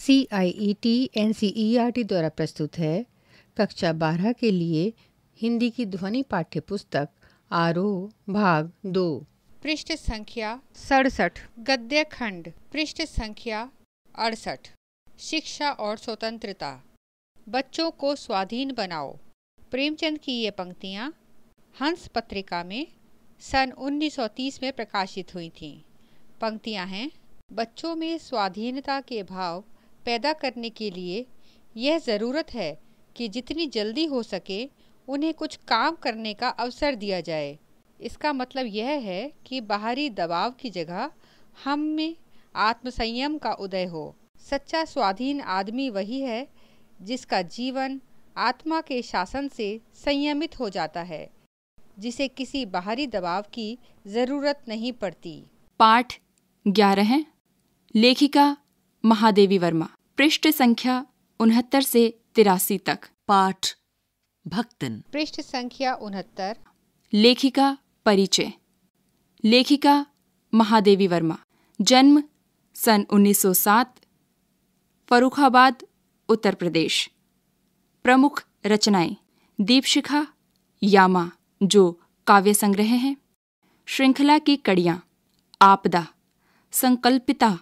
C I E T N C E R T द्वारा प्रस्तुत है कक्षा बारह के लिए हिंदी की ध्वनि पाठ्य पुस्तक आरोह भाग दो पृष्ठ संख्या सड़सठ गद्य खंड पृष्ठ संख्या अड़सठ शिक्षा और स्वतंत्रता बच्चों को स्वाधीन बनाओ प्रेमचंद की ये पंक्तियाँ हंस पत्रिका में सन 1930 में प्रकाशित हुई थीं पंक्तियाँ हैं बच्चों में स्वाधीनता के भाव पैदा करने के लिए यह ज़रूरत है कि जितनी जल्दी हो सके उन्हें कुछ काम करने का अवसर दिया जाए इसका मतलब यह है कि बाहरी दबाव की जगह हम में आत्मसंयम का उदय हो सच्चा स्वाधीन आदमी वही है जिसका जीवन आत्मा के शासन से संयमित हो जाता है जिसे किसी बाहरी दबाव की ज़रूरत नहीं पड़ती पाठ ग्यारह लेखिका महादेवी वर्मा पृष्ठ संख्या उनहत्तर से तिरासी तक पाठ भक्तन पृष्ठ संख्या उनहत्तर लेखिका परिचय लेखिका महादेवी वर्मा जन्म सन 1907 फरुखाबाद उत्तर प्रदेश प्रमुख रचनाएं दीपशिखा यामा जो काव्य संग्रह हैं श्रृंखला की कड़ियां आपदा संकल्पिता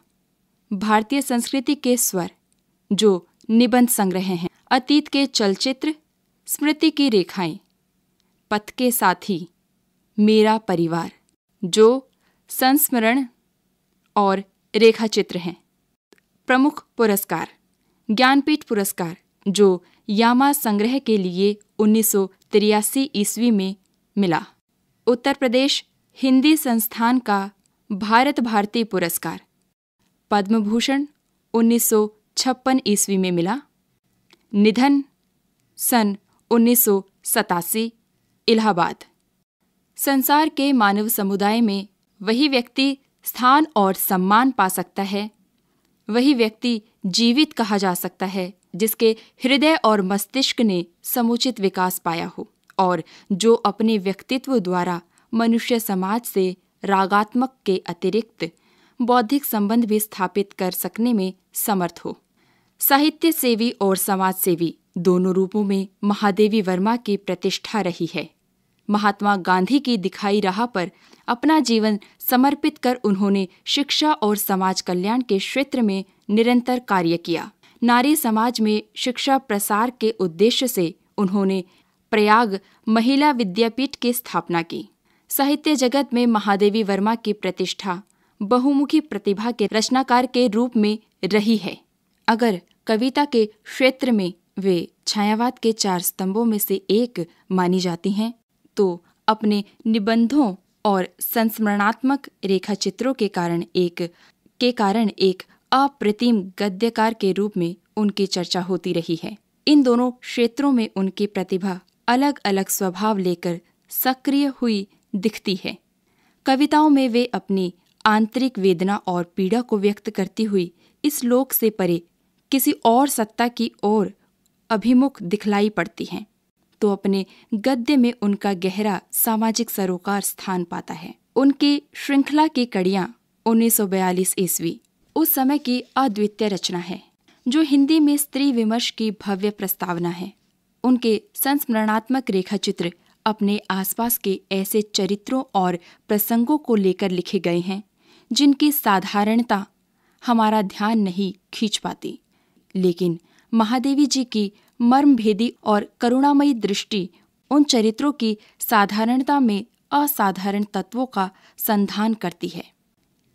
भारतीय संस्कृति के स्वर जो निबंध संग्रह हैं अतीत के चलचित्र स्मृति की रेखाएं पथ के साथी मेरा परिवार जो संस्मरण और रेखाचित्र हैं प्रमुख पुरस्कार ज्ञानपीठ पुरस्कार जो यामा संग्रह के लिए उन्नीस ईस्वी में मिला उत्तर प्रदेश हिंदी संस्थान का भारत भारती पुरस्कार पद्म भूषण उन्नीस ईस्वी में मिला निधन सन उन्नीस इलाहाबाद संसार के मानव समुदाय में वही व्यक्ति स्थान और सम्मान पा सकता है वही व्यक्ति जीवित कहा जा सकता है जिसके हृदय और मस्तिष्क ने समुचित विकास पाया हो और जो अपने व्यक्तित्व द्वारा मनुष्य समाज से रागात्मक के अतिरिक्त बौद्धिक संबंध भी स्थापित कर सकने में समर्थ हो साहित्य सेवी और समाज सेवी दोनों रूपों में महादेवी वर्मा की प्रतिष्ठा रही है महात्मा गांधी की दिखाई राह पर अपना जीवन समर्पित कर उन्होंने शिक्षा और समाज कल्याण के क्षेत्र में निरंतर कार्य किया नारी समाज में शिक्षा प्रसार के उद्देश्य से उन्होंने प्रयाग महिला विद्यापीठ की स्थापना की साहित्य जगत में महादेवी वर्मा की प्रतिष्ठा बहुमुखी प्रतिभा के रचनाकार के रूप में रही है अगर कविता के क्षेत्र में वे छायावाद के चार स्तंभों में से एक मानी जाती हैं तो अपने निबंधों और संस्मरणात्मक रेखाचित्रों के कारण एक के कारण एक अप्रतिम गद्यकार के रूप में उनकी चर्चा होती रही है इन दोनों क्षेत्रों में उनकी प्रतिभा अलग अलग स्वभाव लेकर सक्रिय हुई दिखती है कविताओं में वे अपनी आंतरिक वेदना और पीड़ा को व्यक्त करती हुई इस लोक से परे किसी और सत्ता की ओर अभिमुख दिखलाई पड़ती हैं तो अपने गद्य में उनका गहरा सामाजिक सरोकार स्थान पाता है उनके श्रृंखला की सौ 1942 ईस्वी उस समय की अद्वितीय रचना है जो हिंदी में स्त्री विमर्श की भव्य प्रस्तावना है उनके संस्मरणात्मक रेखाचित्र अपने आसपास के ऐसे चरित्रों और प्रसंगों को लेकर लिखे गए हैं जिनकी साधारणता हमारा ध्यान नहीं खींच पाती लेकिन महादेवी जी की मर्मभेदी और करुणामयी दृष्टि उन चरित्रों की साधारणता में असाधारण तत्वों का संधान करती है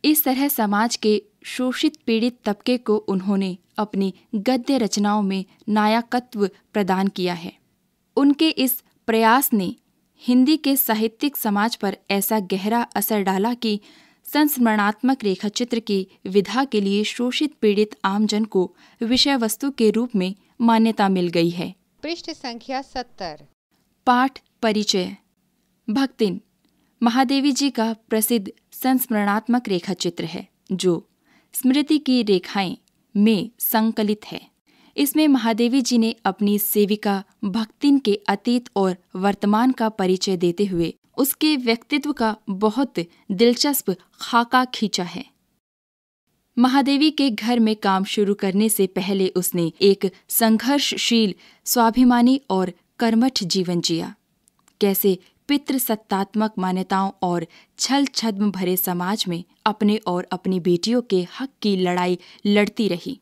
इस तरह समाज के शोषित पीड़ित तबके को उन्होंने अपनी गद्य रचनाओं में नायकत्व प्रदान किया है उनके इस प्रयास ने हिंदी के साहित्यिक समाज पर ऐसा गहरा असर डाला कि संस्मरणात्मक रेखाचित्र की विधा के लिए शोषित पीड़ित आमजन को विषय वस्तु के रूप में मान्यता मिल गई है पृष्ठ संख्या सत्तर पाठ परिचय भक्तिन महादेवी जी का प्रसिद्ध संस्मरणात्मक रेखाचित्र है जो स्मृति की रेखाएं में संकलित है इसमें महादेवी जी ने अपनी सेविका भक्तिन के अतीत और वर्तमान का परिचय देते हुए उसके व्यक्तित्व का बहुत दिलचस्प खाका खींचा है महादेवी के घर में काम शुरू करने से पहले उसने एक संघर्षशील स्वाभिमानी और कर्मठ जीवन जिया कैसे पितृसत्तात्मक मान्यताओं और छल छद्म भरे समाज में अपने और अपनी बेटियों के हक की लड़ाई लड़ती रही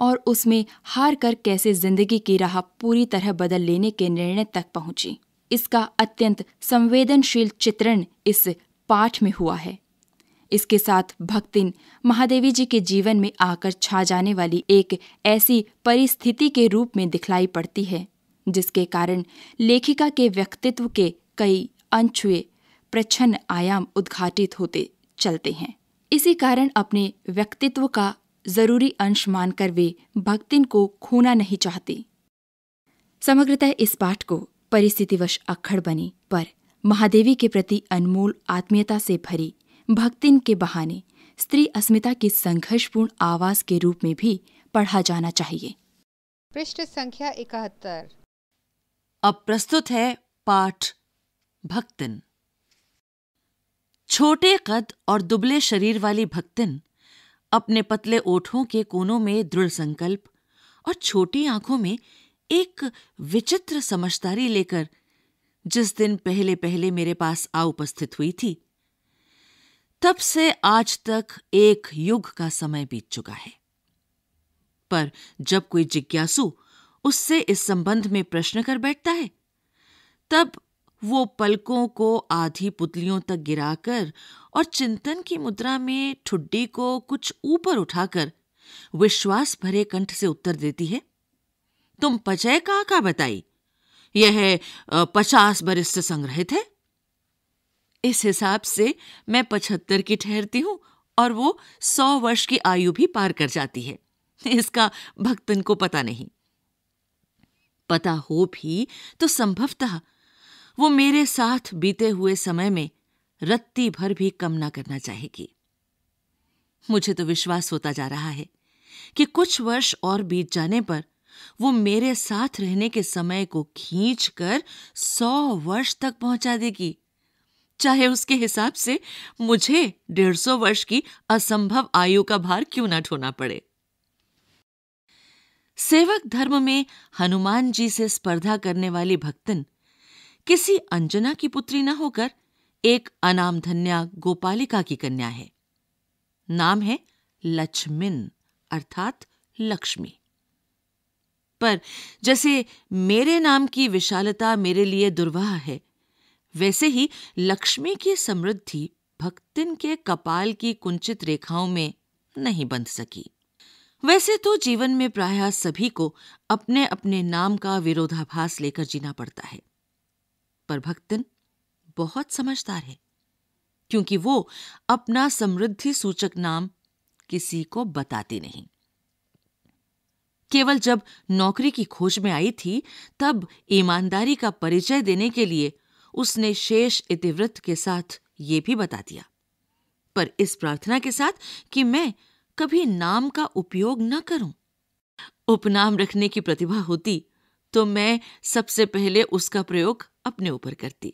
और उसमें हार कर कैसे जिंदगी की राह पूरी तरह बदल लेने के निर्णय तक पहुंची इसका अत्यंत संवेदनशील चित्रण इस पाठ में हुआ है इसके साथ भक्तिन महादेवी जी के जीवन में आकर छा जाने वाली एक ऐसी परिस्थिति के रूप में दिखलाई पड़ती है जिसके कारण लेखिका के व्यक्तित्व के कई अनछुए प्रच्छन्न आयाम उद्घाटित होते चलते हैं इसी कारण अपने व्यक्तित्व का जरूरी अंश मानकर वे भक्तिन को खोना नहीं चाहती समग्रतः इस पाठ को परिस्थितिवश अखड़ बनी पर महादेवी के प्रति अनमोल आत्मीयता से भरी भक्तिन के बहाने स्त्री अस्मिता की संघर्षपूर्ण आवाज के रूप में भी पढ़ा जाना चाहिए पृष्ठ संख्या इकहत्तर अब प्रस्तुत है पाठ भक्तिन छोटे कद और दुबले शरीर वाली भक्तिन अपने पतले ओठों के कोनों में दृढ़ संकल्प और छोटी आंखों में एक विचित्र समझदारी लेकर जिस दिन पहले पहले मेरे पास आ उपस्थित हुई थी तब से आज तक एक युग का समय बीत चुका है पर जब कोई जिज्ञासु उससे इस संबंध में प्रश्न कर बैठता है तब वो पलकों को आधी पुतलियों तक गिराकर और चिंतन की मुद्रा में ठुड्डी को कुछ ऊपर उठाकर विश्वास भरे कंठ से उत्तर देती है तुम पचय का का बताई यह पचास बरस से संग्रहित है इस हिसाब से मैं पचहत्तर की ठहरती हूं और वो सौ वर्ष की आयु भी पार कर जाती है इसका भक्तन को पता नहीं पता हो भी तो संभवतः वो मेरे साथ बीते हुए समय में रत्ती भर भी कम ना करना चाहेगी मुझे तो विश्वास होता जा रहा है कि कुछ वर्ष और बीत जाने पर वो मेरे साथ रहने के समय को खींच कर सौ वर्ष तक पहुंचा देगी चाहे उसके हिसाब से मुझे डेढ़ सौ वर्ष की असंभव आयु का भार क्यों ना ठोना पड़े सेवक धर्म में हनुमान जी से स्पर्धा करने वाली भक्तन किसी अंजना की पुत्री न होकर एक अनामधन्या गोपालिका की कन्या है नाम है लक्ष्मिन अर्थात लक्ष्मी पर जैसे मेरे नाम की विशालता मेरे लिए दुर्वाह है वैसे ही लक्ष्मी की समृद्धि भक्तिन के कपाल की कुंचित रेखाओं में नहीं बंध सकी वैसे तो जीवन में प्राय सभी को अपने अपने नाम का विरोधाभास लेकर जीना पड़ता है पर भक्तिन बहुत समझदार है क्योंकि वो अपना समृद्धि सूचक नाम किसी को बताती नहीं केवल जब नौकरी की खोज में आई थी तब ईमानदारी का परिचय देने के लिए उसने शेष इतिवृत्त के साथ ये भी बता दिया पर इस प्रार्थना के साथ कि मैं कभी नाम का उपयोग न करूं उपनाम रखने की प्रतिभा होती तो मैं सबसे पहले उसका प्रयोग अपने ऊपर करती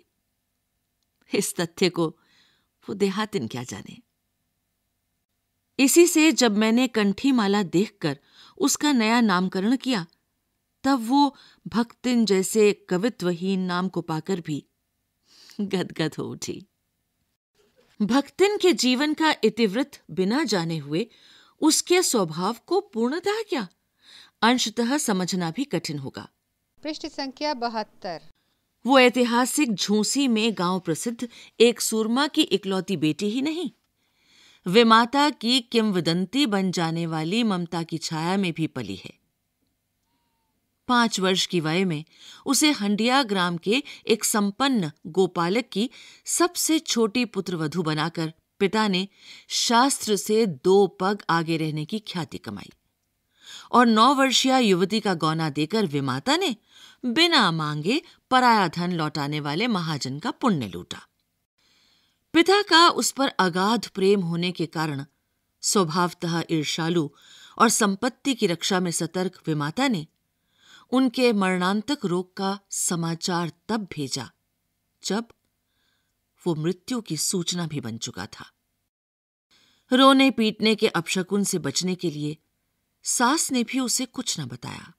इस तथ्य को वो देहातिन क्या जाने इसी से जब मैंने कंठी माला देखकर उसका नया नामकरण किया तब वो भक्तिन जैसे कवित्वहीन नाम को पाकर भी गदगद हो उठी भक्तिन के जीवन का इतिवृत्त बिना जाने हुए उसके स्वभाव को पूर्णतः क्या अंशतः समझना भी कठिन होगा पृष्ठ संख्या बहत्तर वो ऐतिहासिक झूसी में गांव प्रसिद्ध एक सूरमा की इकलौती बेटी ही नहीं विमाता की किमवदंती बन जाने वाली ममता की छाया में भी पली है पांच वर्ष की वय में उसे हंडिया ग्राम के एक संपन्न गोपालक की सबसे छोटी पुत्रवधु बनाकर पिता ने शास्त्र से दो पग आगे रहने की ख्याति कमाई और नौ वर्षीय युवती का गौना देकर विमाता ने बिना मांगे पराया धन लौटाने वाले महाजन का पुण्य लूटा पिता का उस पर अगाध प्रेम होने के कारण स्वभावतः ईर्षालु और संपत्ति की रक्षा में सतर्क विमाता ने उनके मरणांतक रोग का समाचार तब भेजा जब वो मृत्यु की सूचना भी बन चुका था रोने पीटने के अपशकुन से बचने के लिए सास ने भी उसे कुछ न बताया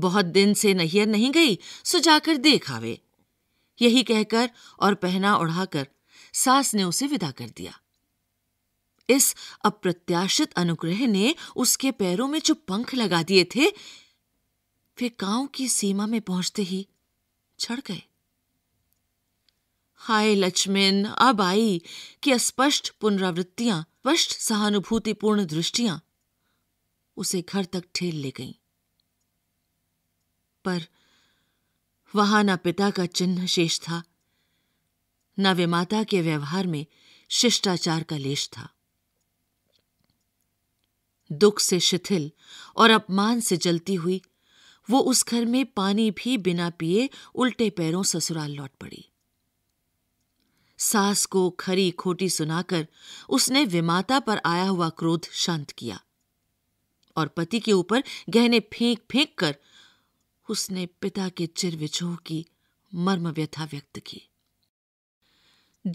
बहुत दिन से नैहर नहीं गई सो जाकर देख आवे यही कहकर और पहना उड़ाकर सास ने उसे विदा कर दिया इस अप्रत्याशित अनुग्रह ने उसके पैरों में जो पंख लगा दिए थे वे गांव की सीमा में पहुंचते ही छड़ गए हाय लक्ष्मण अब आई कि अस्पष्ट पुनरावृत्तियां स्पष्ट सहानुभूतिपूर्ण दृष्टियां उसे घर तक ठेल ले गईं पर वहां न पिता का चिन्ह शेष था न माता के व्यवहार में शिष्टाचार का लेश था दुख से शिथिल और अपमान से जलती हुई वो उस घर में पानी भी बिना पिए उल्टे पैरों ससुराल लौट पड़ी सास को खरी खोटी सुनाकर उसने विमाता पर आया हुआ क्रोध शांत किया और पति के ऊपर गहने फेंक फेंक कर उसने पिता के चिर विछोह की मर्म व्यथा व्यक्त की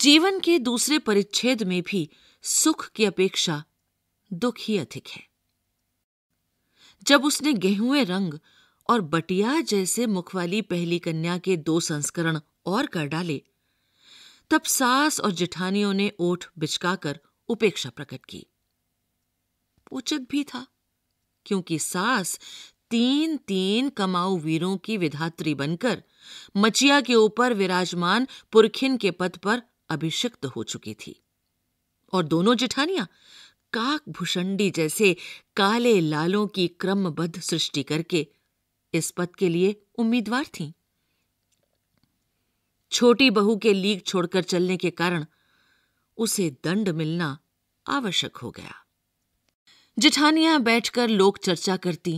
जीवन के दूसरे परिच्छेद में भी सुख की अपेक्षा दुख ही अधिक है जब उसने गेहुए रंग और बटिया जैसे मुख वाली पहली कन्या के दो संस्करण और कर डाले तब सास और जिठानियों ने ओठ बिचकाकर उपेक्षा प्रकट की उचित भी था क्योंकि सास तीन तीन कमाऊ वीरों की विधात्री बनकर मचिया के ऊपर विराजमान पुरखिन के पद पर अभिषिक्त हो चुकी थी और दोनों जिठानियां काक भुषंडी जैसे काले लालों की क्रमबद्ध सृष्टि करके इस पद के लिए उम्मीदवार थी छोटी बहू के लीग छोड़कर चलने के कारण उसे दंड मिलना आवश्यक हो गया जिठानियां बैठकर लोक चर्चा करती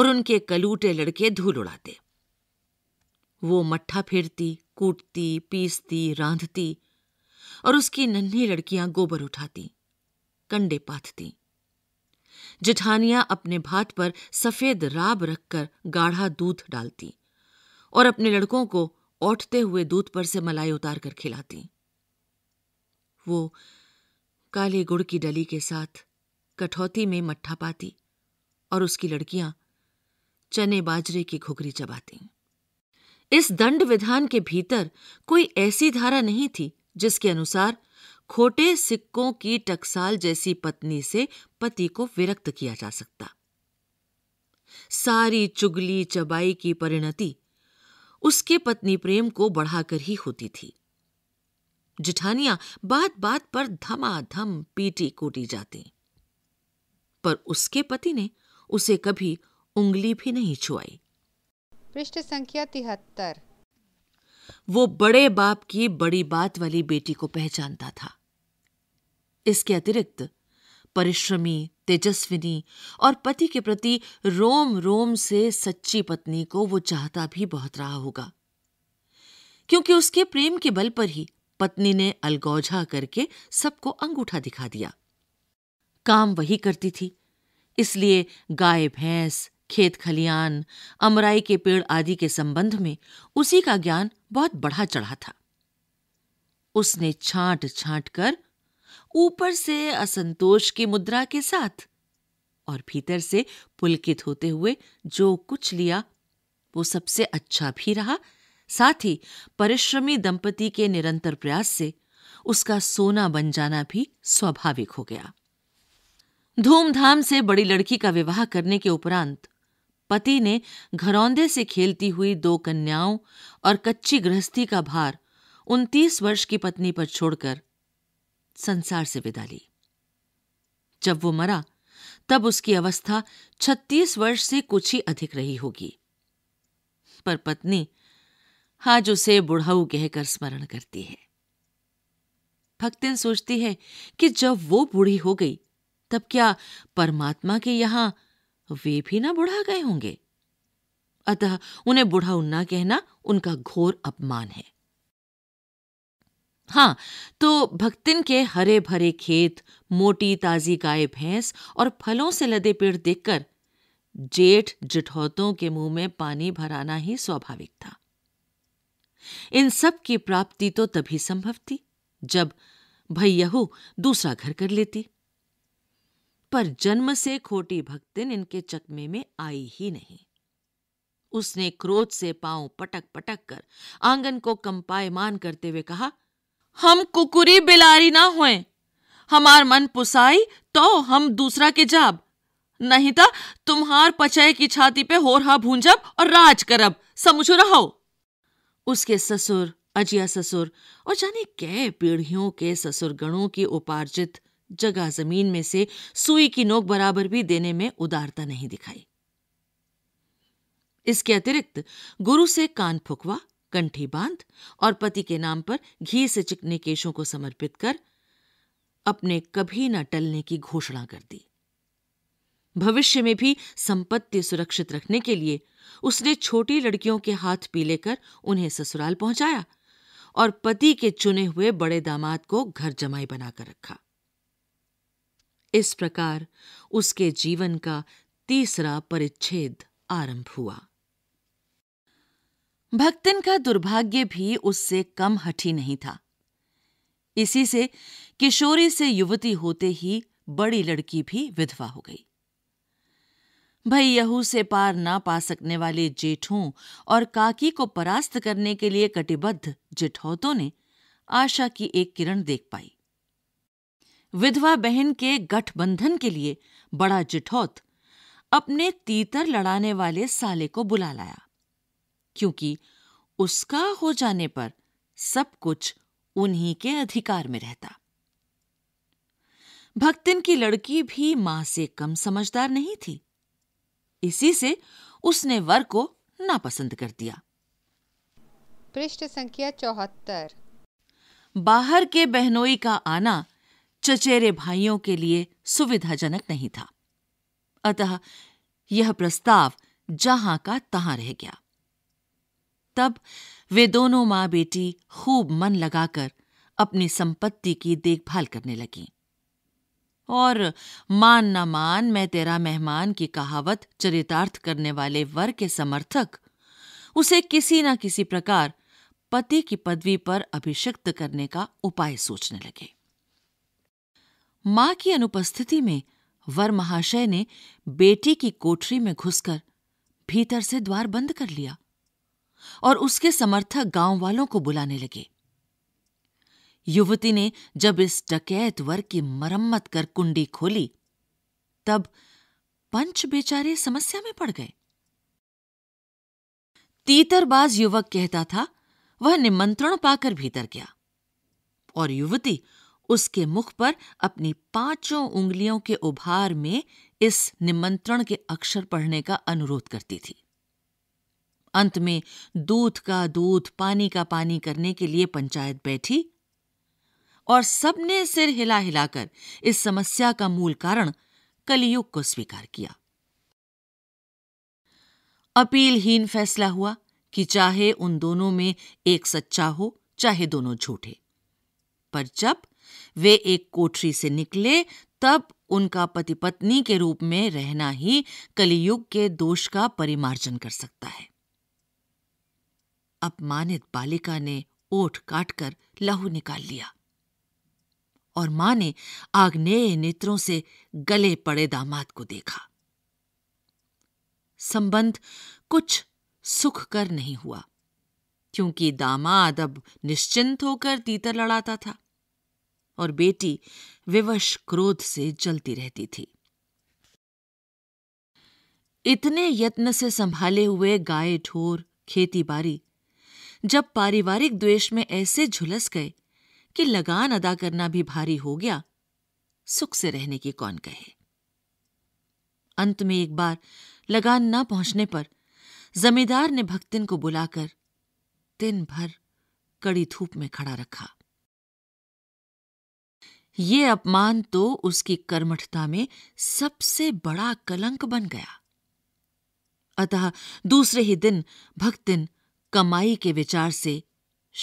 और उनके कलूटे लड़के धूल उड़ाते वो मट्ठा फेरती कूटती पीसती रांधती और उसकी नन्ही लड़कियां गोबर उठाती कंडे पाथती जिठानियां अपने भात पर सफेद राब रखकर गाढ़ा दूध डालती और अपने लड़कों को ओटते हुए दूध पर से मलाई उतार कर खिलाती वो काले गुड़ की डली के साथ कठौती में मट्ठा पाती और उसकी लड़कियां चने बाजरे की घुघरी चबाती इस दंड विधान के भीतर कोई ऐसी धारा नहीं थी जिसके अनुसार खोटे सिक्कों की टकसाल जैसी पत्नी से पति को विरक्त किया जा सकता सारी चुगली चबाई की परिणति उसके पत्नी प्रेम को बढ़ाकर ही होती थी जिठानियां बात बात पर धमाधम पीटी कूटी जाती पर उसके पति ने उसे कभी उंगली भी नहीं छुआई पृष्ठ संख्या तिहत्तर वो बड़े बाप की बड़ी बात वाली बेटी को पहचानता था इसके अतिरिक्त परिश्रमी तेजस्विनी और पति के प्रति रोम रोम से सच्ची पत्नी को वो चाहता भी बहुत रहा होगा क्योंकि उसके प्रेम के बल पर ही पत्नी ने अलगौझा करके सबको अंगूठा दिखा दिया काम वही करती थी इसलिए गाय भैंस खेत खलियान अमराई के पेड़ आदि के संबंध में उसी का ज्ञान बहुत बढ़ा चढ़ा था उसने छांट छांट कर ऊपर से असंतोष की मुद्रा के साथ और भीतर से पुलकित होते हुए जो कुछ लिया वो सबसे अच्छा भी रहा साथ ही परिश्रमी दंपति के निरंतर प्रयास से उसका सोना बन जाना भी स्वाभाविक हो गया धूमधाम से बड़ी लड़की का विवाह करने के उपरांत पति ने घरौंदे से खेलती हुई दो कन्याओं और कच्ची गृहस्थी का भार उनतीस वर्ष की पत्नी पर छोड़कर संसार से विदा ली जब वो मरा तब उसकी अवस्था छत्तीस वर्ष से कुछ ही अधिक रही होगी पर पत्नी आज उसे बुढ़ाऊ कहकर स्मरण करती है भक्तिन सोचती है कि जब वो बूढ़ी हो गई तब क्या परमात्मा के यहां वे भी ना बुढ़ा गए होंगे अतः उन्हें बुढ़ा उन्ना कहना उनका घोर अपमान है हाँ तो भक्तिन के हरे भरे खेत मोटी ताजी गाय भैंस और फलों से लदे पेड़ देखकर जेठ जिठौतों के मुंह में पानी भराना ही स्वाभाविक था इन सब की प्राप्ति तो तभी संभव थी जब भैयाहू दूसरा घर कर लेती पर जन्म से खोटी भक्तिन इनके चकमे में आई ही नहीं उसने क्रोध से पांव पटक पटक कर आंगन को कंपायमान करते हुए कहा हम कुकुरी बिलारी ना हो हमार मन पुसाई तो हम दूसरा के जाब नहीं था तुम्हार पचय की छाती पे होरहा भूंजब और राज करब समझो रहो उसके ससुर अजिया ससुर और जाने कै पीढ़ियों के ससुरगणों की उपार्जित जगह जमीन में से सुई की नोक बराबर भी देने में उदारता नहीं दिखाई इसके अतिरिक्त गुरु से कान फुकवा कंठी बांध और पति के नाम पर घी से चिकने केशों को समर्पित कर अपने कभी न टलने की घोषणा कर दी भविष्य में भी संपत्ति सुरक्षित रखने के लिए उसने छोटी लड़कियों के हाथ पीले कर उन्हें ससुराल पहुंचाया और पति के चुने हुए बड़े दामाद को घर जमाई बनाकर रखा इस प्रकार उसके जीवन का तीसरा परिच्छेद आरंभ हुआ भक्तिन का दुर्भाग्य भी उससे कम हठी नहीं था इसी से किशोरी से युवती होते ही बड़ी लड़की भी विधवा हो गई भई यहू से पार ना पा सकने वाले जेठों और काकी को परास्त करने के लिए कटिबद्ध जिठौतों ने आशा की एक किरण देख पाई विधवा बहन के गठबंधन के लिए बड़ा जिठौत अपने तीतर लड़ाने वाले साले को बुला लाया क्योंकि उसका हो जाने पर सब कुछ उन्हीं के अधिकार में रहता भक्तिन की लड़की भी मां से कम समझदार नहीं थी इसी से उसने वर को नापसंद कर दिया पृष्ठ संख्या चौहत्तर बाहर के बहनोई का आना चचेरे भाइयों के लिए सुविधाजनक नहीं था अतः यह प्रस्ताव जहां का तहां रह गया तब वे दोनों मां बेटी खूब मन लगाकर अपनी संपत्ति की देखभाल करने लगी और मान न मान मैं तेरा मेहमान की कहावत चरितार्थ करने वाले वर के समर्थक उसे किसी न किसी प्रकार पति की पदवी पर अभिषिक्त करने का उपाय सोचने लगे मां की अनुपस्थिति में वर महाशय ने बेटी की कोठरी में घुसकर भीतर से द्वार बंद कर लिया और उसके समर्थक गांव वालों को बुलाने लगे युवती ने जब इस डकैत वर की मरम्मत कर कुंडी खोली तब पंच बेचारे समस्या में पड़ गए तीतरबाज युवक कहता था वह निमंत्रण पाकर भीतर गया और युवती उसके मुख पर अपनी पांचों उंगलियों के उभार में इस निमंत्रण के अक्षर पढ़ने का अनुरोध करती थी अंत में दूध का दूध पानी का पानी करने के लिए पंचायत बैठी और सबने सिर हिला हिलाकर इस समस्या का मूल कारण कलयुग को स्वीकार किया अपीलहीन फैसला हुआ कि चाहे उन दोनों में एक सच्चा हो चाहे दोनों झूठे पर जब वे एक कोठरी से निकले तब उनका पति पत्नी के रूप में रहना ही कलयुग के दोष का परिमार्जन कर सकता है अपमानित बालिका ने ओठ काटकर लहू निकाल लिया और मां ने आग्नेय नेत्रों से गले पड़े दामाद को देखा संबंध कुछ सुख कर नहीं हुआ क्योंकि दामाद अब निश्चिंत होकर तीतर लड़ाता था और बेटी विवश क्रोध से जलती रहती थी इतने यत्न से संभाले हुए गाय ठोर खेती बारी जब पारिवारिक द्वेष में ऐसे झुलस गए कि लगान अदा करना भी भारी हो गया सुख से रहने की कौन कहे अंत में एक बार लगान ना पहुंचने पर जमींदार ने भक्तिन को बुलाकर दिन भर कड़ी धूप में खड़ा रखा ये अपमान तो उसकी कर्मठता में सबसे बड़ा कलंक बन गया अतः दूसरे ही दिन भक्तिन कमाई के विचार से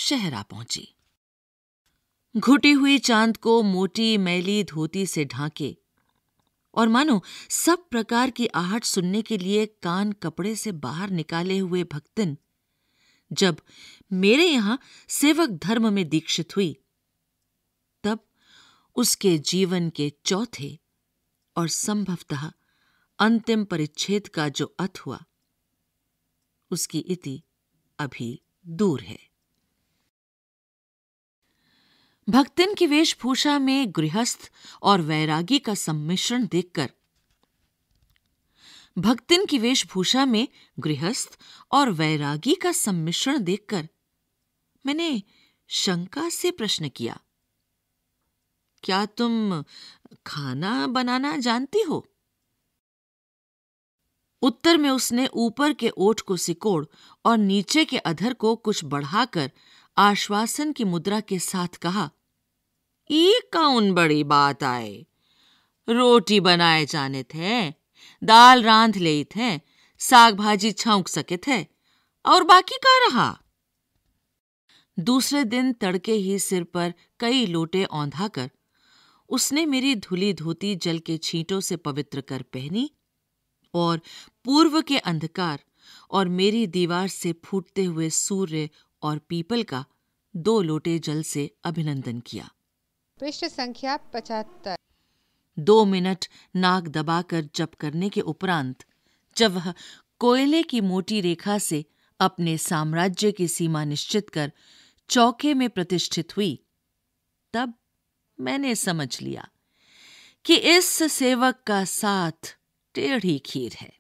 शहरा पहुंची घुटी हुई चांद को मोटी मैली धोती से ढांके और मानो सब प्रकार की आहट सुनने के लिए कान कपड़े से बाहर निकाले हुए भक्तिन जब मेरे यहां सेवक धर्म में दीक्षित हुई उसके जीवन के चौथे और संभवतः अंतिम परिच्छेद का जो अथ हुआ उसकी इति अभी दूर है भक्तिन की वेशभूषा में गृहस्थ और वैरागी का सम्मिश्रण देखकर भक्तिन की वेशभूषा में गृहस्थ और वैरागी का सम्मिश्रण देखकर मैंने शंका से प्रश्न किया क्या तुम खाना बनाना जानती हो उत्तर में उसने ऊपर के ओठ को सिकोड़ और नीचे के अधर को कुछ बढ़ाकर आश्वासन की मुद्रा के साथ कहा कौन बड़ी बात आए रोटी बनाए जाने थे दाल रांध ले थे साग भाजी छौक सके थे और बाकी का रहा दूसरे दिन तड़के ही सिर पर कई लोटे औंधा कर उसने मेरी धुली धोती जल के छींटों से पवित्र कर पहनी और पूर्व के अंधकार और मेरी दीवार से फूटते हुए सूर्य और पीपल का दो लोटे जल से अभिनंदन किया पृष्ठ संख्या पचहत्तर दो मिनट नाक दबाकर जप करने के उपरांत जब वह कोयले की मोटी रेखा से अपने साम्राज्य की सीमा निश्चित कर चौके में प्रतिष्ठित हुई तब मैंने समझ लिया कि इस सेवक का साथ टेढ़ी खीर है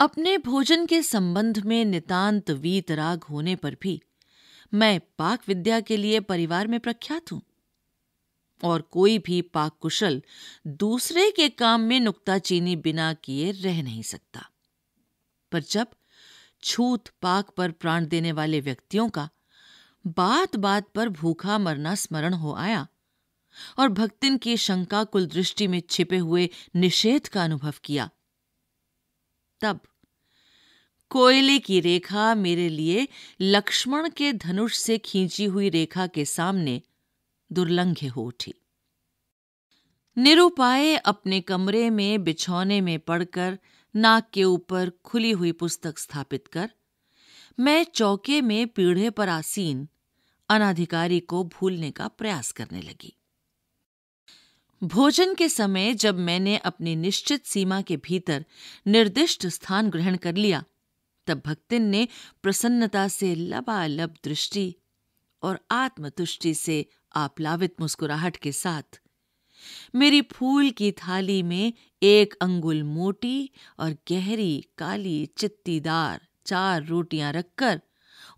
अपने भोजन के संबंध में नितांत वीतराग होने पर भी मैं पाक विद्या के लिए परिवार में प्रख्यात हूं और कोई भी पाक कुशल दूसरे के काम में नुक्ताचीनी बिना किए रह नहीं सकता पर जब छूत पाक पर प्राण देने वाले व्यक्तियों का बात बात पर भूखा मरना स्मरण हो आया और भक्तिन की शंका कुल दृष्टि में छिपे हुए निषेध का अनुभव किया तब कोयले की रेखा मेरे लिए लक्ष्मण के धनुष से खींची हुई रेखा के सामने दुर्लंघ्य हो उठी निरुपाय अपने कमरे में बिछौने में पड़कर नाक के ऊपर खुली हुई पुस्तक स्थापित कर मैं चौके में पीढ़े पर आसीन अनाधिकारी को भूलने का प्रयास करने लगी भोजन के समय जब मैंने अपनी निश्चित सीमा के भीतर निर्दिष्ट स्थान ग्रहण कर लिया तब भक्तिन ने प्रसन्नता से लबालब दृष्टि और आत्मतुष्टि से आप्लावित मुस्कुराहट के साथ मेरी फूल की थाली में एक अंगुल मोटी और गहरी काली चित्तीदार चार रोटियां रखकर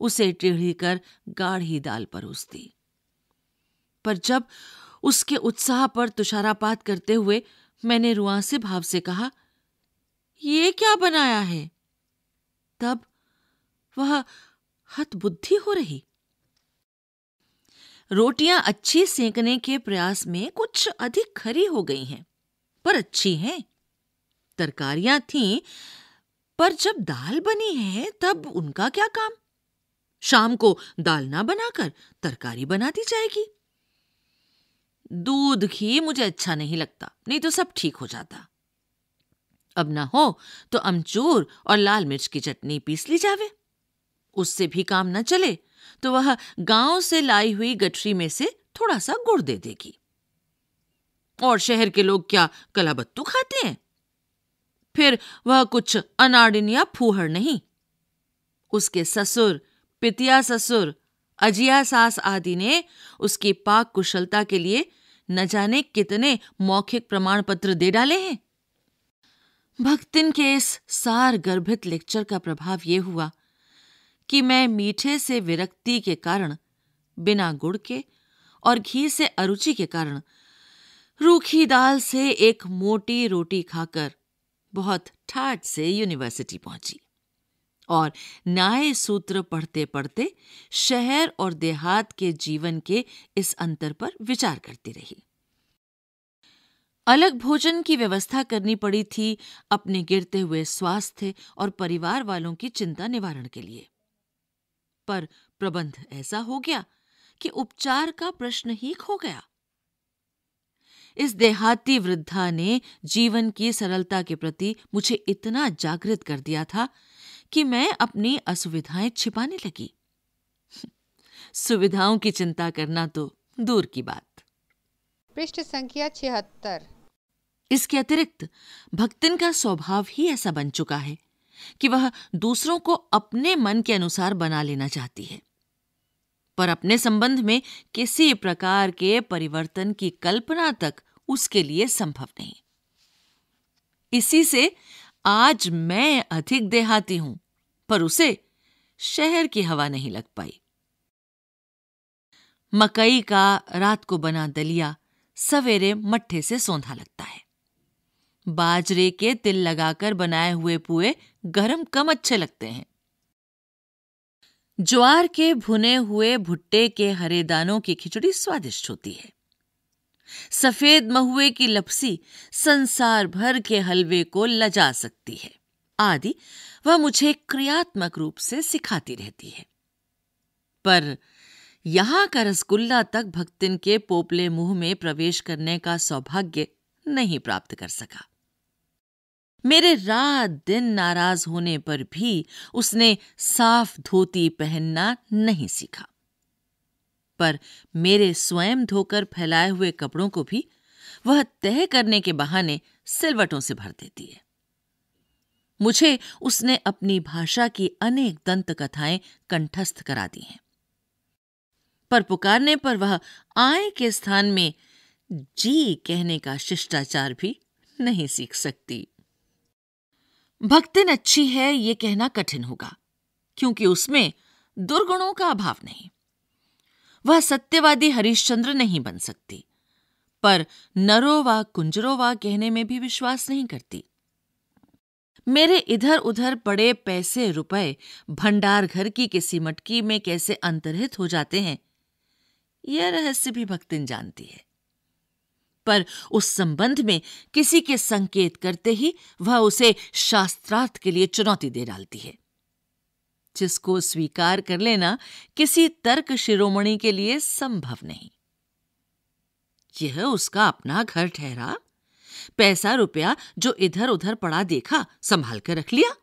उसे टेढ़ी कर गाढ़ी दाल परोस दी पर जब उसके उत्साह पर तुषारापात करते हुए मैंने रुआसे भाव से कहा ये क्या बनाया है तब वह हत बुद्धि हो रही रोटियां अच्छी सेंकने के प्रयास में कुछ अधिक खरी हो गई हैं पर अच्छी हैं तरकारियां थीं पर जब दाल बनी है तब उनका क्या काम शाम को दाल ना बनाकर तरकारी बना दी जाएगी दूध घी मुझे अच्छा नहीं लगता नहीं तो सब ठीक हो जाता अब ना हो तो अमचूर और लाल मिर्च की चटनी पीस ली जावे उससे भी काम न चले तो वह गांव से लाई हुई गठरी में से थोड़ा सा गुड़ दे देगी और शहर के लोग क्या कलाबत्तू खाते हैं फिर वह कुछ अनाड़िन या फूहड़ नहीं उसके ससुर पितिया ससुर अजिया सास आदि ने उसकी पाक कुशलता के लिए न जाने कितने मौखिक प्रमाण पत्र दे डाले हैं भक्तिन के इस सार गर्भित लेक्चर का प्रभाव यह हुआ कि मैं मीठे से विरक्ति के कारण बिना गुड़ के और घी से अरुचि के कारण रूखी दाल से एक मोटी रोटी खाकर बहुत ठाट से यूनिवर्सिटी पहुंची और न्याय सूत्र पढ़ते पढ़ते शहर और देहात के जीवन के इस अंतर पर विचार करती रही अलग भोजन की व्यवस्था करनी पड़ी थी अपने गिरते हुए स्वास्थ्य और परिवार वालों की चिंता निवारण के लिए पर प्रबंध ऐसा हो गया कि उपचार का प्रश्न ही खो गया इस देहाती वृद्धा ने जीवन की सरलता के प्रति मुझे इतना जागृत कर दिया था कि मैं अपनी असुविधाएं छिपाने लगी सुविधाओं की चिंता करना तो दूर की बात पृष्ठ संख्या छिहत्तर इसके अतिरिक्त भक्तिन का स्वभाव ही ऐसा बन चुका है कि वह दूसरों को अपने मन के अनुसार बना लेना चाहती है पर अपने संबंध में किसी प्रकार के परिवर्तन की कल्पना तक उसके लिए संभव नहीं इसी से आज मैं अधिक देहाती हूं पर उसे शहर की हवा नहीं लग पाई मकई का रात को बना दलिया सवेरे मट्ठे से सौंधा लगता है बाजरे के तिल लगाकर बनाए हुए पुए गरम कम अच्छे लगते हैं ज्वार के भुने हुए भुट्टे के हरे दानों की खिचड़ी स्वादिष्ट होती है सफेद महुए की लपसी संसार भर के हलवे को लजा सकती है आदि वह मुझे क्रियात्मक रूप से सिखाती रहती है पर यहां का रसगुल्ला तक भक्तिन के पोपले मुंह में प्रवेश करने का सौभाग्य नहीं प्राप्त कर सका मेरे रात दिन नाराज होने पर भी उसने साफ धोती पहनना नहीं सीखा पर मेरे स्वयं धोकर फैलाए हुए कपड़ों को भी वह तय करने के बहाने सिलवटों से भर देती है मुझे उसने अपनी भाषा की अनेक दंत कथाएं कंठस्थ करा दी हैं पर पुकारने पर वह आय के स्थान में जी कहने का शिष्टाचार भी नहीं सीख सकती भक्तिन अच्छी है ये कहना कठिन होगा क्योंकि उसमें दुर्गुणों का अभाव नहीं वह सत्यवादी हरिश्चंद्र नहीं बन सकती पर नरो व कुंजरो व कहने में भी विश्वास नहीं करती मेरे इधर उधर पड़े पैसे रुपए भंडार घर की किसी मटकी में कैसे अंतरहित हो जाते हैं यह रहस्य भी भक्तिन जानती है पर उस संबंध में किसी के संकेत करते ही वह उसे शास्त्रार्थ के लिए चुनौती दे डालती है जिसको स्वीकार कर लेना किसी तर्क शिरोमणि के लिए संभव नहीं यह उसका अपना घर ठहरा पैसा रुपया जो इधर उधर पड़ा देखा संभाल कर रख लिया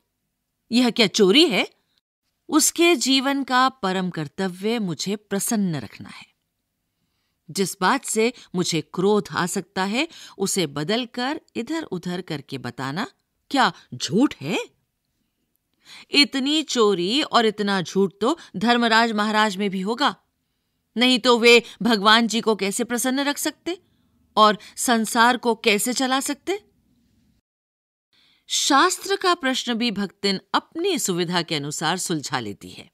यह क्या चोरी है उसके जीवन का परम कर्तव्य मुझे प्रसन्न रखना है जिस बात से मुझे क्रोध आ सकता है उसे बदलकर इधर उधर करके बताना क्या झूठ है इतनी चोरी और इतना झूठ तो धर्मराज महाराज में भी होगा नहीं तो वे भगवान जी को कैसे प्रसन्न रख सकते और संसार को कैसे चला सकते शास्त्र का प्रश्न भी भक्तिन अपनी सुविधा के अनुसार सुलझा लेती है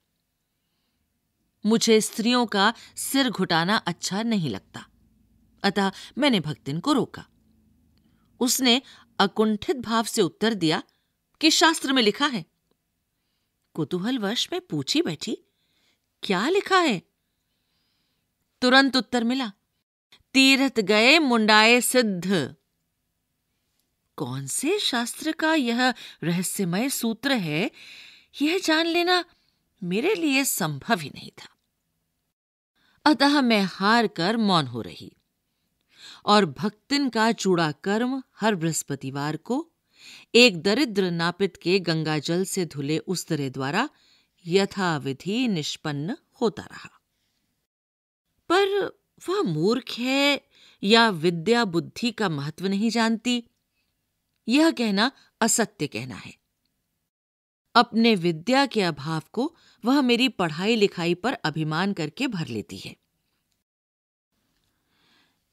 मुझे स्त्रियों का सिर घुटाना अच्छा नहीं लगता अतः मैंने भक्तिन को रोका उसने अकुंठित भाव से उत्तर दिया कि शास्त्र में लिखा है कुतूहलवश में पूछी बैठी क्या लिखा है तुरंत उत्तर मिला तीर्थ गए मुंडाए सिद्ध कौन से शास्त्र का यह रहस्यमय सूत्र है यह जान लेना मेरे लिए संभव ही नहीं था अतः मैं हार कर मौन हो रही और भक्तिन का चूड़ा कर्म हर बृहस्पतिवार को एक दरिद्र नापित के गंगाजल से धुले उस्तरे द्वारा यथाविधि निष्पन्न होता रहा पर वह मूर्ख है या विद्या बुद्धि का महत्व नहीं जानती यह कहना असत्य कहना है अपने विद्या के अभाव को वह मेरी पढ़ाई लिखाई पर अभिमान करके भर लेती है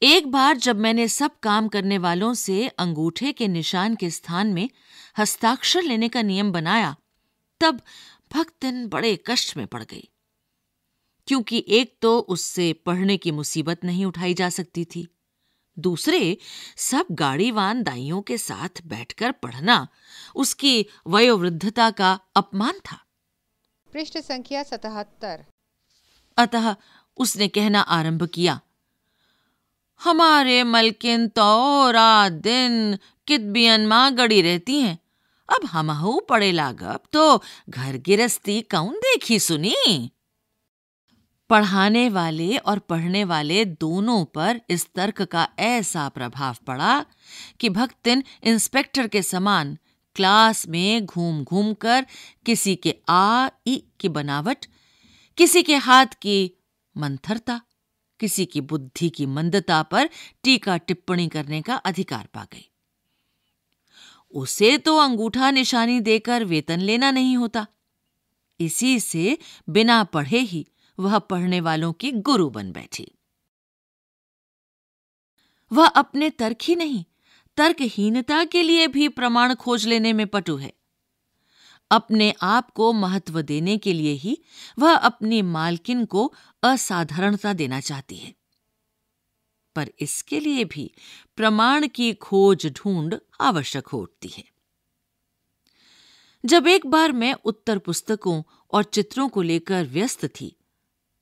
एक बार जब मैंने सब काम करने वालों से अंगूठे के निशान के स्थान में हस्ताक्षर लेने का नियम बनाया तब भक्तिन बड़े कष्ट में पड़ गई क्योंकि एक तो उससे पढ़ने की मुसीबत नहीं उठाई जा सकती थी दूसरे सब गाड़ीवान दाइयों के साथ बैठकर पढ़ना उसकी वयोवृद्धता का अपमान था पृष्ठ संख्या सतहत्तर अतः उसने कहना आरंभ किया हमारे मलकिन तो रात दिन कितबियन माँ गड़ी रहती हैं अब हमहू पड़े लागब तो घर गिरस्ती कौन देखी सुनी पढ़ाने वाले और पढ़ने वाले दोनों पर इस तर्क का ऐसा प्रभाव पड़ा कि भक्तिन इंस्पेक्टर के समान क्लास में घूम घूम कर किसी के आ ई की बनावट किसी के हाथ की मंथरता किसी की बुद्धि की मंदता पर टीका टिप्पणी करने का अधिकार पा गई उसे तो अंगूठा निशानी देकर वेतन लेना नहीं होता इसी से बिना पढ़े ही वह पढ़ने वालों की गुरु बन बैठी वह अपने तर्क ही नहीं तर्कहीनता के लिए भी प्रमाण खोज लेने में पटु है अपने आप को महत्व देने के लिए ही वह अपनी मालकिन को असाधारणता देना चाहती है पर इसके लिए भी प्रमाण की खोज ढूंढ आवश्यक हो उठती है जब एक बार मैं उत्तर पुस्तकों और चित्रों को लेकर व्यस्त थी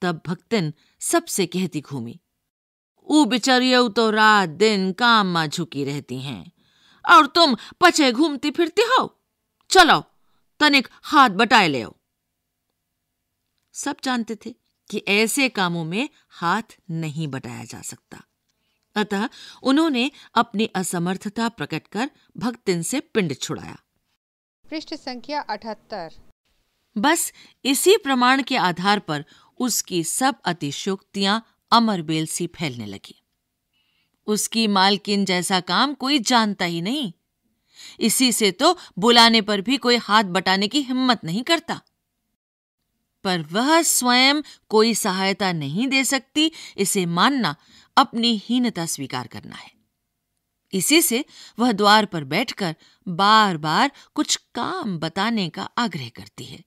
तब भक्तिन सबसे कहती घूमी ऊ बिचरियऊ तो रात दिन काम मा झुकी रहती हैं और तुम पचे घूमती फिरती हो चलो तनिक हाथ बटाए ले सब जानते थे कि ऐसे कामों में हाथ नहीं बटाया जा सकता अतः उन्होंने अपनी असमर्थता प्रकट कर भक्तिन से पिंड छुड़ाया पृष्ठ संख्या अठहत्तर बस इसी प्रमाण के आधार पर उसकी सब अतिशोक्तियां अमरबेल सी फैलने लगी उसकी मालकिन जैसा काम कोई जानता ही नहीं इसी से तो बुलाने पर भी कोई हाथ बटाने की हिम्मत नहीं करता पर वह स्वयं कोई सहायता नहीं दे सकती इसे मानना अपनी हीनता स्वीकार करना है इसी से वह द्वार पर बैठकर बार बार कुछ काम बताने का आग्रह करती है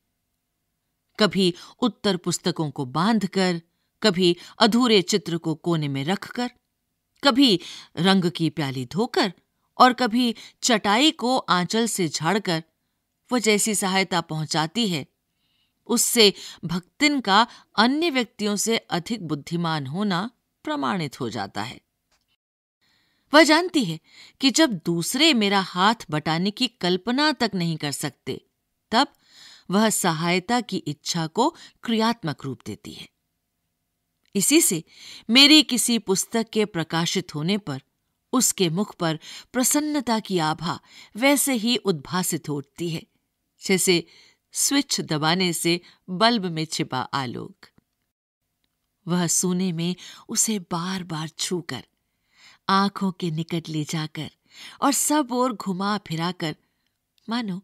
कभी उत्तर पुस्तकों को बांधकर कभी अधूरे चित्र को कोने में रखकर कभी रंग की प्याली धोकर और कभी चटाई को आंचल से झाड़कर वह जैसी सहायता पहुंचाती है उससे भक्तिन का अन्य व्यक्तियों से अधिक बुद्धिमान होना प्रमाणित हो जाता है वह जानती है कि जब दूसरे मेरा हाथ बटाने की कल्पना तक नहीं कर सकते तब वह सहायता की इच्छा को क्रियात्मक रूप देती है इसी से मेरी किसी पुस्तक के प्रकाशित होने पर उसके मुख पर प्रसन्नता की आभा वैसे ही उद्भासित होती है जैसे स्विच दबाने से बल्ब में छिपा आलोक वह सोने में उसे बार बार छूकर आंखों के निकट ले जाकर और सब ओर घुमा फिराकर मानो